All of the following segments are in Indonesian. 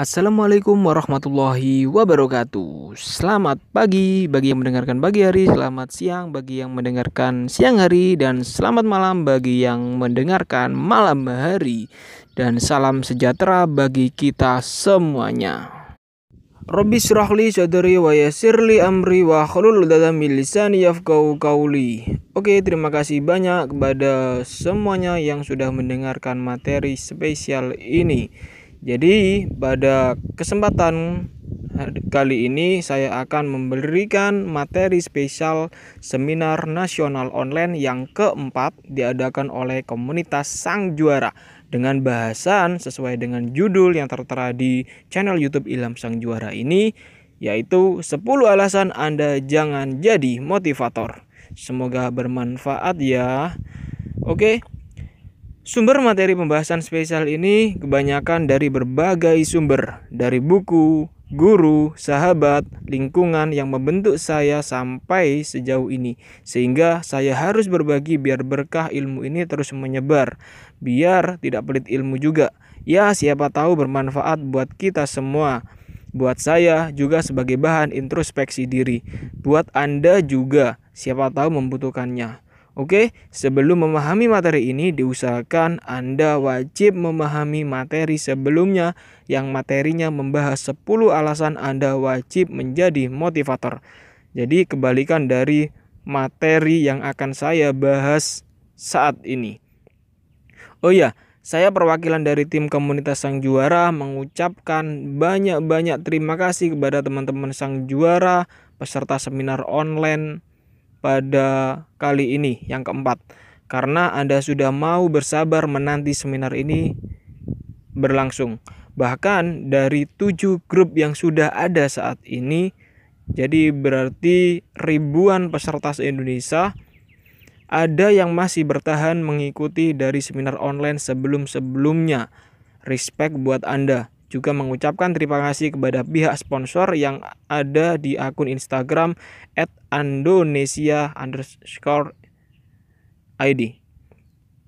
Assalamualaikum warahmatullahi wabarakatuh. Selamat pagi bagi yang mendengarkan pagi hari, selamat siang bagi yang mendengarkan siang hari, dan selamat malam bagi yang mendengarkan malam hari. Dan salam sejahtera bagi kita semuanya. Robbi surahli sadri waya sirli amri wa khulul uqdatan min lisani Oke, terima kasih banyak kepada semuanya yang sudah mendengarkan materi spesial ini. Jadi, pada kesempatan kali ini saya akan memberikan materi spesial seminar nasional online yang keempat diadakan oleh komunitas Sang Juara dengan bahasan sesuai dengan judul yang tertera di channel YouTube Ilham Sang Juara ini yaitu 10 alasan Anda jangan jadi motivator. Semoga bermanfaat ya. Oke. Okay. Sumber materi pembahasan spesial ini kebanyakan dari berbagai sumber, dari buku, guru, sahabat, lingkungan yang membentuk saya sampai sejauh ini. Sehingga saya harus berbagi biar berkah ilmu ini terus menyebar, biar tidak pelit ilmu juga. Ya, siapa tahu bermanfaat buat kita semua. Buat saya juga sebagai bahan introspeksi diri. Buat Anda juga, siapa tahu membutuhkannya. Oke, sebelum memahami materi ini diusahakan Anda wajib memahami materi sebelumnya yang materinya membahas 10 alasan Anda wajib menjadi motivator. Jadi kebalikan dari materi yang akan saya bahas saat ini. Oh iya, saya perwakilan dari tim komunitas Sang Juara mengucapkan banyak-banyak terima kasih kepada teman-teman Sang Juara, peserta seminar online pada kali ini yang keempat karena Anda sudah mau bersabar menanti seminar ini berlangsung. Bahkan dari tujuh grup yang sudah ada saat ini, jadi berarti ribuan peserta se-Indonesia ada yang masih bertahan mengikuti dari seminar online sebelum-sebelumnya. Respect buat Anda juga mengucapkan terima kasih kepada pihak sponsor yang ada di akun Instagram at Indonesia underscore ID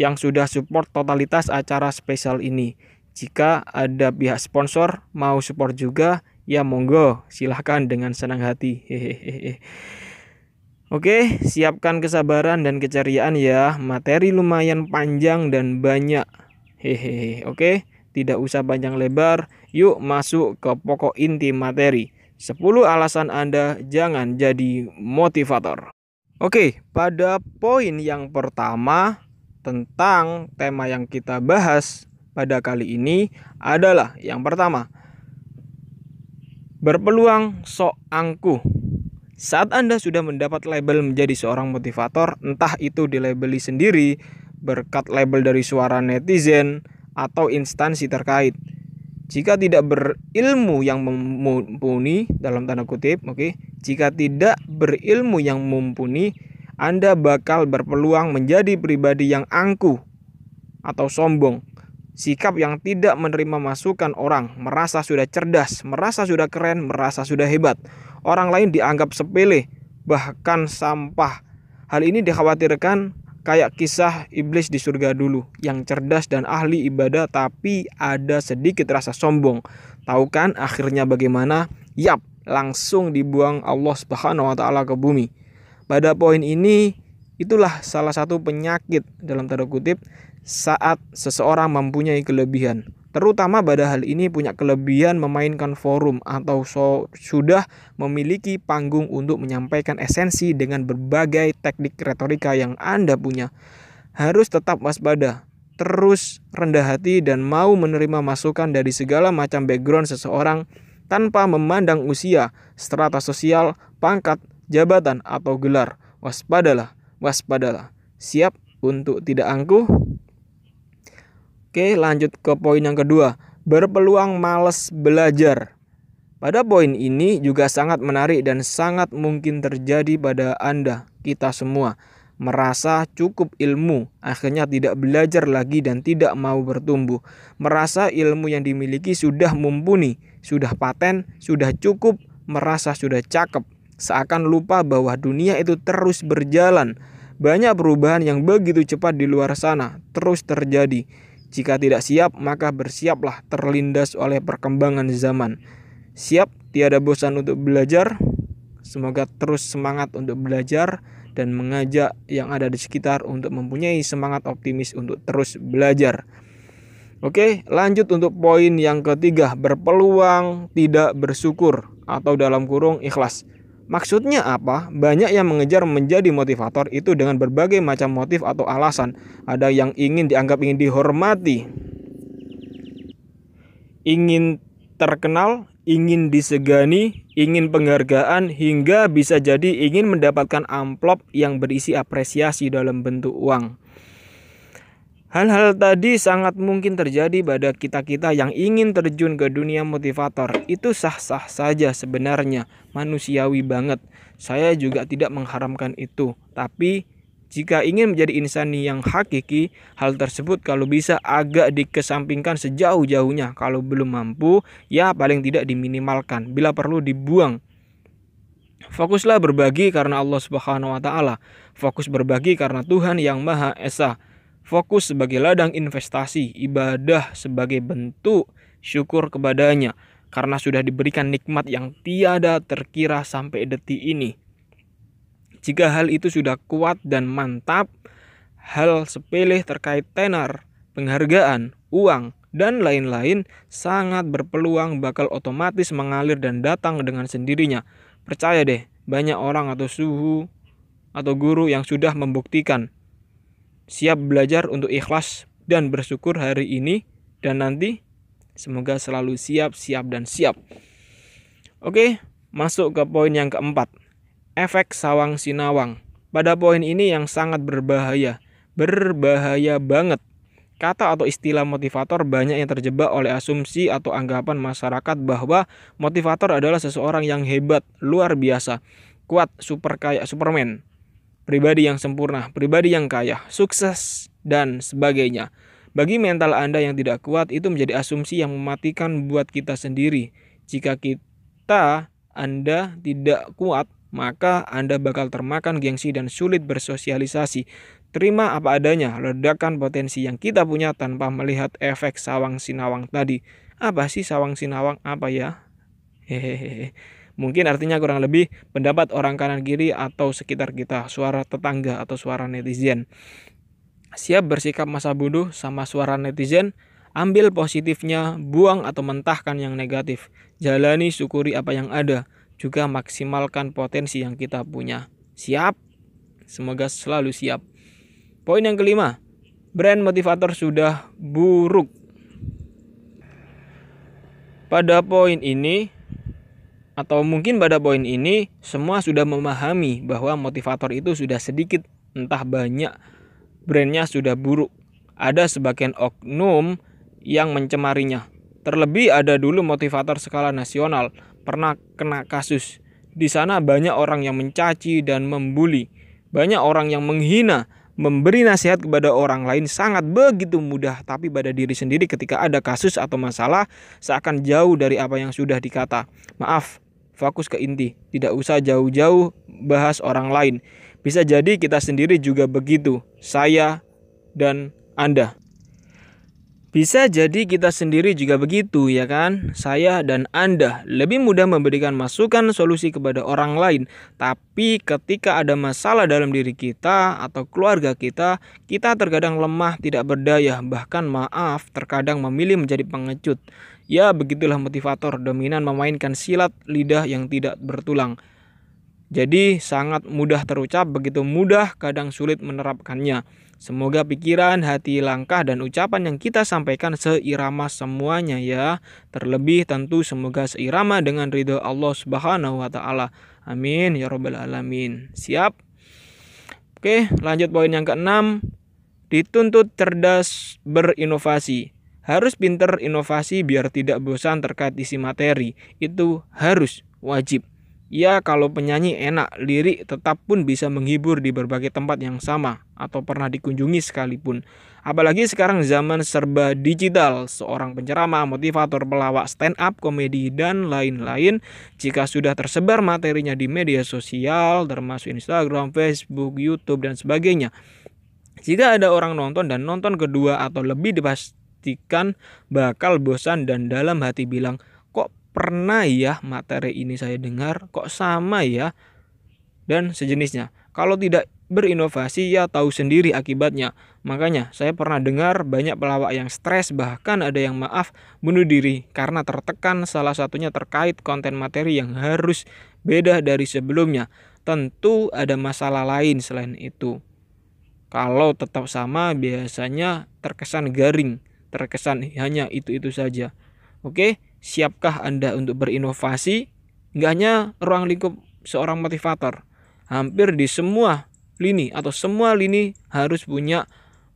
yang sudah support totalitas acara spesial ini. Jika ada pihak sponsor mau support juga, ya monggo silahkan dengan senang hati. Hehehe. Oke, siapkan kesabaran dan keceriaan ya. Materi lumayan panjang dan banyak. Hehehe. Oke. Tidak usah panjang lebar, yuk masuk ke pokok inti materi. 10 alasan Anda jangan jadi motivator. Oke, pada poin yang pertama tentang tema yang kita bahas pada kali ini adalah yang pertama, berpeluang sok angkuh. Saat Anda sudah mendapat label menjadi seorang motivator, entah itu dilabeli sendiri, berkat label dari suara netizen, atau instansi terkait. Jika tidak berilmu yang mumpuni dalam tanda kutip, oke. Okay? Jika tidak berilmu yang mumpuni, Anda bakal berpeluang menjadi pribadi yang angkuh atau sombong. Sikap yang tidak menerima masukan orang, merasa sudah cerdas, merasa sudah keren, merasa sudah hebat. Orang lain dianggap sepele, bahkan sampah. Hal ini dikhawatirkan kayak kisah iblis di surga dulu yang cerdas dan ahli ibadah tapi ada sedikit rasa sombong. Tahu kan akhirnya bagaimana? Yap, langsung dibuang Allah Subhanahu wa taala ke bumi. Pada poin ini itulah salah satu penyakit dalam tanda kutip saat seseorang mempunyai kelebihan. Terutama pada hal ini punya kelebihan memainkan forum atau so, sudah memiliki panggung untuk menyampaikan esensi dengan berbagai teknik retorika yang Anda punya. Harus tetap waspada, terus rendah hati dan mau menerima masukan dari segala macam background seseorang tanpa memandang usia, strata sosial, pangkat, jabatan, atau gelar. Waspadalah, waspadalah. Siap untuk tidak angkuh? Oke, lanjut ke poin yang kedua, berpeluang males belajar. Pada poin ini juga sangat menarik dan sangat mungkin terjadi pada Anda, kita semua. Merasa cukup ilmu, akhirnya tidak belajar lagi dan tidak mau bertumbuh. Merasa ilmu yang dimiliki sudah mumpuni, sudah paten, sudah cukup, merasa sudah cakep. Seakan lupa bahwa dunia itu terus berjalan. Banyak perubahan yang begitu cepat di luar sana terus terjadi jika tidak siap, maka bersiaplah terlindas oleh perkembangan zaman. Siap, tiada bosan untuk belajar. Semoga terus semangat untuk belajar dan mengajak yang ada di sekitar untuk mempunyai semangat optimis untuk terus belajar. Oke, lanjut untuk poin yang ketiga, berpeluang tidak bersyukur atau dalam kurung ikhlas. Maksudnya apa? Banyak yang mengejar menjadi motivator itu dengan berbagai macam motif atau alasan. Ada yang ingin dianggap ingin dihormati, ingin terkenal, ingin disegani, ingin penghargaan, hingga bisa jadi ingin mendapatkan amplop yang berisi apresiasi dalam bentuk uang. Hal-hal tadi sangat mungkin terjadi pada kita-kita yang ingin terjun ke dunia motivator. Itu sah-sah saja sebenarnya, manusiawi banget. Saya juga tidak mengharamkan itu, tapi jika ingin menjadi insani yang hakiki, hal tersebut kalau bisa agak dikesampingkan sejauh-jauhnya. Kalau belum mampu, ya paling tidak diminimalkan. Bila perlu dibuang. Fokuslah berbagi karena Allah Subhanahu wa taala. Fokus berbagi karena Tuhan yang Maha Esa fokus sebagai ladang investasi, ibadah sebagai bentuk syukur kepadanya karena sudah diberikan nikmat yang tiada terkira sampai detik ini. Jika hal itu sudah kuat dan mantap, hal sepele terkait tenar, penghargaan, uang, dan lain-lain sangat berpeluang bakal otomatis mengalir dan datang dengan sendirinya. Percaya deh, banyak orang atau suhu atau guru yang sudah membuktikan siap belajar untuk ikhlas dan bersyukur hari ini dan nanti. Semoga selalu siap, siap, dan siap. Oke, masuk ke poin yang keempat. Efek sawang sinawang. Pada poin ini yang sangat berbahaya. Berbahaya banget. Kata atau istilah motivator banyak yang terjebak oleh asumsi atau anggapan masyarakat bahwa motivator adalah seseorang yang hebat, luar biasa, kuat, super kaya, superman pribadi yang sempurna, pribadi yang kaya, sukses, dan sebagainya. Bagi mental Anda yang tidak kuat, itu menjadi asumsi yang mematikan buat kita sendiri. Jika kita, Anda tidak kuat, maka Anda bakal termakan gengsi dan sulit bersosialisasi. Terima apa adanya, ledakan potensi yang kita punya tanpa melihat efek sawang sinawang tadi. Apa sih sawang sinawang? Apa ya? Hehehe. Mungkin artinya kurang lebih pendapat orang kanan kiri atau sekitar kita, suara tetangga atau suara netizen. Siap bersikap masa bodoh sama suara netizen, ambil positifnya, buang atau mentahkan yang negatif. Jalani syukuri apa yang ada, juga maksimalkan potensi yang kita punya. Siap? Semoga selalu siap. Poin yang kelima, brand motivator sudah buruk. Pada poin ini, atau mungkin pada poin ini semua sudah memahami bahwa motivator itu sudah sedikit entah banyak brandnya sudah buruk. Ada sebagian oknum yang mencemarinya. Terlebih ada dulu motivator skala nasional pernah kena kasus. Di sana banyak orang yang mencaci dan membuli. Banyak orang yang menghina, memberi nasihat kepada orang lain sangat begitu mudah tapi pada diri sendiri ketika ada kasus atau masalah seakan jauh dari apa yang sudah dikata. Maaf, fokus ke inti, tidak usah jauh-jauh bahas orang lain. Bisa jadi kita sendiri juga begitu, saya dan Anda. Bisa jadi kita sendiri juga begitu, ya kan? Saya dan Anda lebih mudah memberikan masukan solusi kepada orang lain, tapi ketika ada masalah dalam diri kita atau keluarga kita, kita terkadang lemah, tidak berdaya, bahkan maaf, terkadang memilih menjadi pengecut. Ya, begitulah motivator dominan memainkan silat lidah yang tidak bertulang. Jadi sangat mudah terucap, begitu mudah kadang sulit menerapkannya. Semoga pikiran, hati, langkah, dan ucapan yang kita sampaikan seirama semuanya ya. Terlebih tentu semoga seirama dengan ridho Allah Subhanahu wa taala. Amin ya robbal alamin. Siap? Oke, lanjut poin yang keenam. Dituntut cerdas berinovasi. Harus pinter inovasi biar tidak bosan terkait isi materi. Itu harus wajib. Ya kalau penyanyi enak, lirik tetap pun bisa menghibur di berbagai tempat yang sama atau pernah dikunjungi sekalipun. Apalagi sekarang zaman serba digital, seorang penceramah, motivator, pelawak, stand up, komedi, dan lain-lain. Jika sudah tersebar materinya di media sosial, termasuk Instagram, Facebook, Youtube, dan sebagainya. Jika ada orang nonton dan nonton kedua atau lebih pastikan bakal bosan dan dalam hati bilang, kok pernah ya materi ini saya dengar, kok sama ya, dan sejenisnya. Kalau tidak berinovasi ya tahu sendiri akibatnya. Makanya saya pernah dengar banyak pelawak yang stres bahkan ada yang maaf bunuh diri karena tertekan salah satunya terkait konten materi yang harus beda dari sebelumnya. Tentu ada masalah lain selain itu. Kalau tetap sama biasanya terkesan garing terkesan hanya itu-itu saja. Oke, siapkah Anda untuk berinovasi? Nggak hanya ruang lingkup seorang motivator. Hampir di semua lini atau semua lini harus punya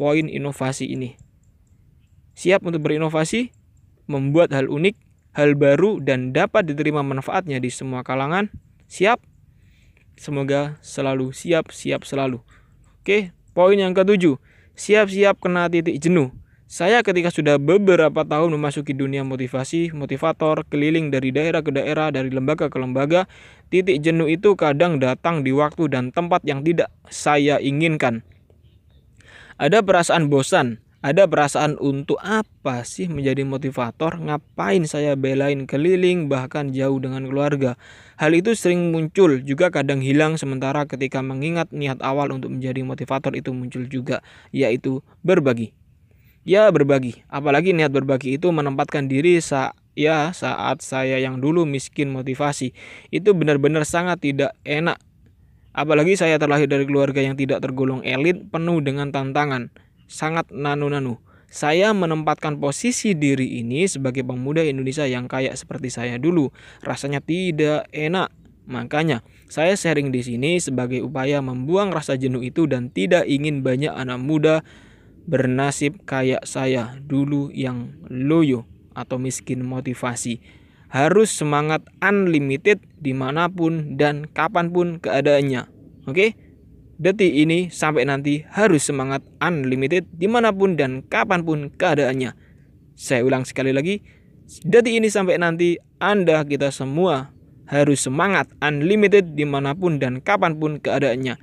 poin inovasi ini. Siap untuk berinovasi, membuat hal unik, hal baru dan dapat diterima manfaatnya di semua kalangan. Siap? Semoga selalu siap, siap selalu. Oke, poin yang ketujuh, siap-siap kena titik jenuh. Saya ketika sudah beberapa tahun memasuki dunia motivasi, motivator, keliling dari daerah ke daerah, dari lembaga ke lembaga, titik jenuh itu kadang datang di waktu dan tempat yang tidak saya inginkan. Ada perasaan bosan, ada perasaan untuk apa sih menjadi motivator, ngapain saya belain keliling bahkan jauh dengan keluarga. Hal itu sering muncul, juga kadang hilang sementara ketika mengingat niat awal untuk menjadi motivator itu muncul juga, yaitu berbagi ya berbagi. Apalagi niat berbagi itu menempatkan diri saat ya saat saya yang dulu miskin motivasi itu benar-benar sangat tidak enak. Apalagi saya terlahir dari keluarga yang tidak tergolong elit, penuh dengan tantangan, sangat nanu-nanu. Saya menempatkan posisi diri ini sebagai pemuda Indonesia yang kaya seperti saya dulu. Rasanya tidak enak. Makanya, saya sharing di sini sebagai upaya membuang rasa jenuh itu dan tidak ingin banyak anak muda bernasib kayak saya dulu yang loyo atau miskin motivasi. Harus semangat unlimited dimanapun dan kapanpun keadaannya. Oke? Detik ini sampai nanti harus semangat unlimited dimanapun dan kapanpun keadaannya. Saya ulang sekali lagi. Detik ini sampai nanti Anda kita semua harus semangat unlimited dimanapun dan kapanpun keadaannya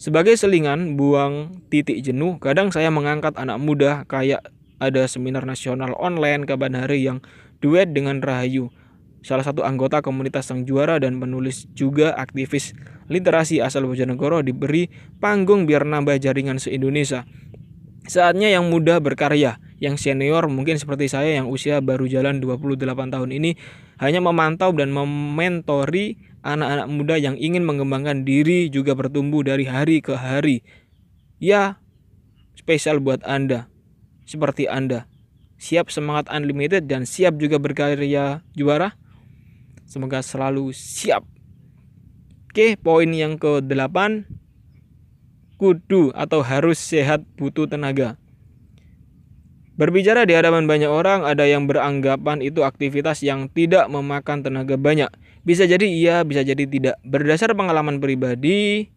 sebagai selingan buang titik jenuh, kadang saya mengangkat anak muda kayak ada seminar nasional online hari yang duet dengan Rahayu, salah satu anggota komunitas sang juara dan penulis juga aktivis literasi asal Bojonegoro diberi panggung biar nambah jaringan se-Indonesia. Saatnya yang muda berkarya, yang senior mungkin seperti saya yang usia baru jalan 28 tahun ini hanya memantau dan mementori anak-anak muda yang ingin mengembangkan diri juga bertumbuh dari hari ke hari. Ya, spesial buat Anda, seperti Anda. Siap semangat unlimited dan siap juga berkarya juara. Semoga selalu siap. Oke, poin yang ke-8 kudu atau harus sehat butuh tenaga. Berbicara di hadapan banyak orang, ada yang beranggapan itu aktivitas yang tidak memakan tenaga banyak. Bisa jadi iya, bisa jadi tidak. Berdasar pengalaman pribadi,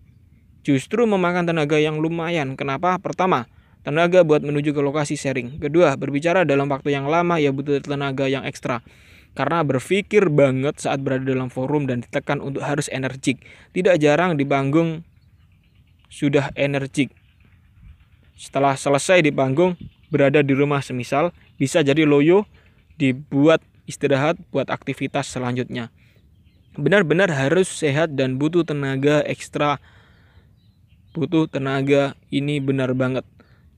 justru memakan tenaga yang lumayan. Kenapa? Pertama, tenaga buat menuju ke lokasi sharing. Kedua, berbicara dalam waktu yang lama ya butuh tenaga yang ekstra. Karena berpikir banget saat berada dalam forum dan ditekan untuk harus energik. Tidak jarang di panggung sudah energik. Setelah selesai di panggung, berada di rumah semisal, bisa jadi loyo, dibuat istirahat buat aktivitas selanjutnya benar-benar harus sehat dan butuh tenaga ekstra butuh tenaga ini benar banget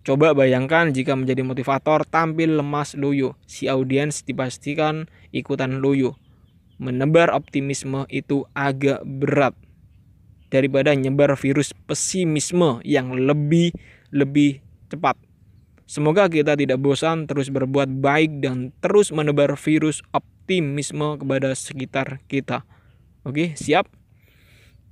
coba bayangkan jika menjadi motivator tampil lemas loyo si audiens dipastikan ikutan loyo menebar optimisme itu agak berat daripada nyebar virus pesimisme yang lebih lebih cepat Semoga kita tidak bosan terus berbuat baik dan terus menebar virus optimisme kepada sekitar kita. Oke, siap.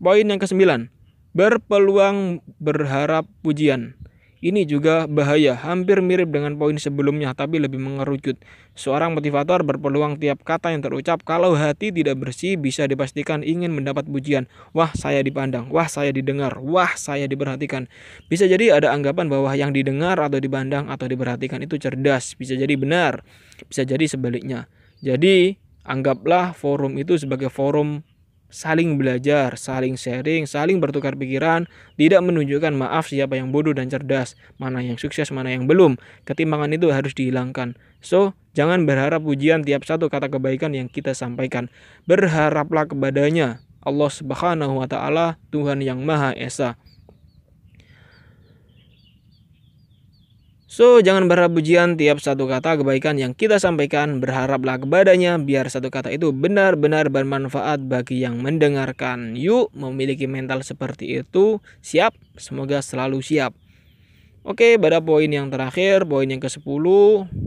Poin yang kesembilan, berpeluang berharap pujian. Ini juga bahaya, hampir mirip dengan poin sebelumnya tapi lebih mengerucut. Seorang motivator berpeluang tiap kata yang terucap kalau hati tidak bersih bisa dipastikan ingin mendapat pujian. Wah, saya dipandang, wah saya didengar, wah saya diperhatikan. Bisa jadi ada anggapan bahwa yang didengar atau dipandang atau diperhatikan itu cerdas, bisa jadi benar, bisa jadi sebaliknya. Jadi, anggaplah forum itu sebagai forum saling belajar, saling sharing, saling bertukar pikiran, tidak menunjukkan maaf siapa yang bodoh dan cerdas, mana yang sukses, mana yang belum. ketimbangan itu harus dihilangkan. So, jangan berharap pujian tiap satu kata kebaikan yang kita sampaikan. Berharaplah kepadanya, Allah Subhanahu wa taala, Tuhan yang Maha Esa. So, jangan berharap pujian tiap satu kata kebaikan yang kita sampaikan. Berharaplah kepadanya biar satu kata itu benar-benar bermanfaat bagi yang mendengarkan. Yuk, memiliki mental seperti itu. Siap, semoga selalu siap. Oke, pada poin yang terakhir, poin yang ke-10,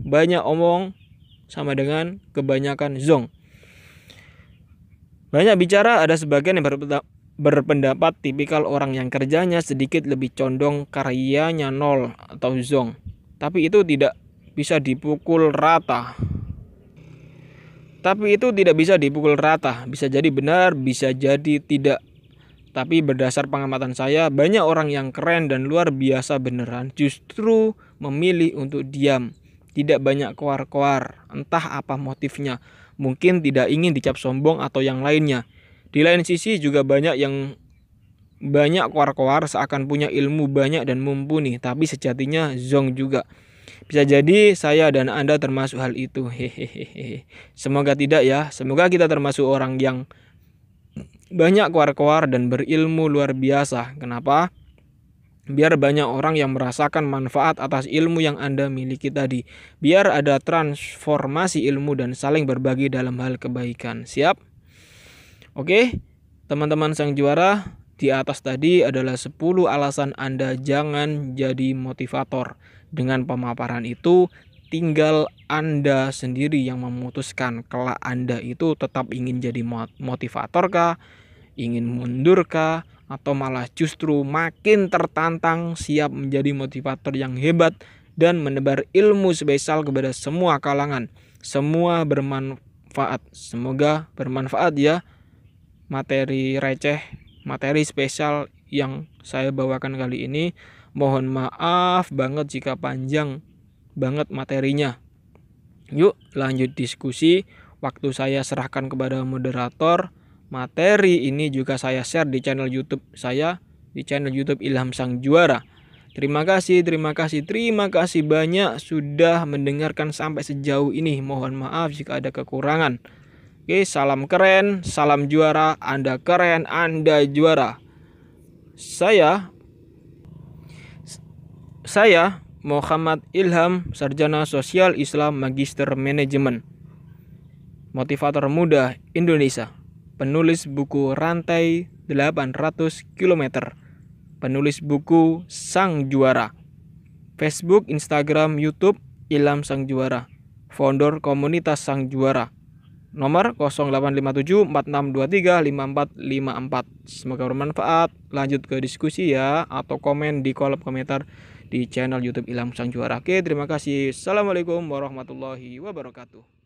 banyak omong sama dengan kebanyakan zong. Banyak bicara ada sebagian yang berpendapat tipikal orang yang kerjanya sedikit lebih condong karyanya nol atau zong tapi itu tidak bisa dipukul rata. Tapi itu tidak bisa dipukul rata, bisa jadi benar, bisa jadi tidak. Tapi berdasar pengamatan saya, banyak orang yang keren dan luar biasa beneran justru memilih untuk diam. Tidak banyak keluar keluar entah apa motifnya. Mungkin tidak ingin dicap sombong atau yang lainnya. Di lain sisi juga banyak yang banyak koar-koar seakan punya ilmu banyak dan mumpuni, tapi sejatinya zong juga. Bisa jadi saya dan Anda termasuk hal itu. Hehehe. Semoga tidak ya. Semoga kita termasuk orang yang banyak koar-koar dan berilmu luar biasa. Kenapa? Biar banyak orang yang merasakan manfaat atas ilmu yang Anda miliki tadi. Biar ada transformasi ilmu dan saling berbagi dalam hal kebaikan. Siap? Oke, teman-teman sang juara, di atas tadi adalah 10 alasan Anda jangan jadi motivator. Dengan pemaparan itu, tinggal Anda sendiri yang memutuskan kelak Anda itu tetap ingin jadi motivator kah, ingin mundur kah, atau malah justru makin tertantang siap menjadi motivator yang hebat dan menebar ilmu spesial kepada semua kalangan. Semua bermanfaat. Semoga bermanfaat ya materi receh materi spesial yang saya bawakan kali ini. Mohon maaf banget jika panjang banget materinya. Yuk, lanjut diskusi. Waktu saya serahkan kepada moderator. Materi ini juga saya share di channel YouTube saya di channel YouTube Ilham Sang Juara. Terima kasih, terima kasih, terima kasih banyak sudah mendengarkan sampai sejauh ini. Mohon maaf jika ada kekurangan. Oke, salam keren, salam juara, Anda keren, Anda juara. Saya saya Muhammad Ilham, sarjana sosial Islam, magister manajemen. Motivator muda Indonesia. Penulis buku Rantai 800 km. Penulis buku Sang Juara. Facebook, Instagram, YouTube Ilham Sang Juara. Founder komunitas Sang Juara nomor 085746235454. Semoga bermanfaat. Lanjut ke diskusi ya atau komen di kolom komentar di channel YouTube Ilham Sang Juara. Oke, terima kasih. Assalamualaikum warahmatullahi wabarakatuh.